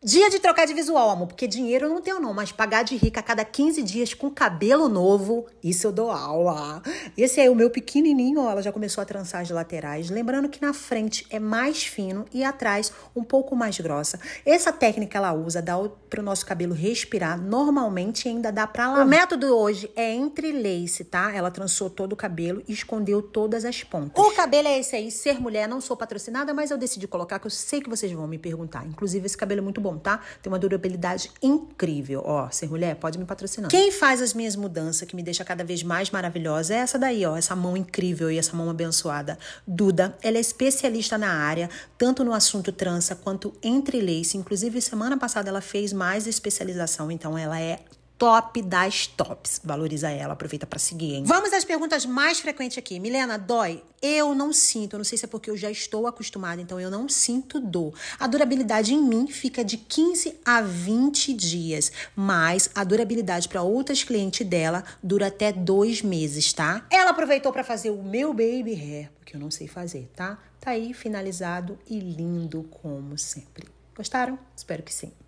Dia de trocar de visual, amor, porque dinheiro eu não tenho não, mas pagar de rica a cada 15 dias com cabelo novo, isso eu dou aula. Esse é o meu pequenininho, ó, ela já começou a trançar as laterais, lembrando que na frente é mais fino e atrás um pouco mais grossa. Essa técnica ela usa, dá pro nosso cabelo respirar, normalmente ainda dá pra lavar. O uhum. método hoje é entrelace, tá? Ela trançou todo o cabelo e escondeu todas as pontas. O cabelo é esse aí, ser mulher, não sou patrocinada, mas eu decidi colocar, que eu sei que vocês vão me perguntar. Inclusive esse cabelo é muito bom bom, tá? Tem uma durabilidade incrível. Ó, ser mulher, pode me patrocinar. Quem faz as minhas mudanças que me deixa cada vez mais maravilhosa é essa daí, ó, essa mão incrível e essa mão abençoada. Duda, ela é especialista na área, tanto no assunto trança quanto leis. Inclusive, semana passada ela fez mais especialização, então ela é top das tops. Valoriza ela, aproveita para seguir, hein? Vamos às perguntas mais frequentes aqui. Milena, dói? Eu não sinto. Eu não sei se é porque eu já estou acostumada, então eu não sinto dor. A durabilidade em mim fica de 15 a 20 dias, mas a durabilidade para outras clientes dela dura até dois meses, tá? Ela aproveitou para fazer o meu baby hair, porque eu não sei fazer, tá? Tá aí finalizado e lindo como sempre. Gostaram? Espero que sim.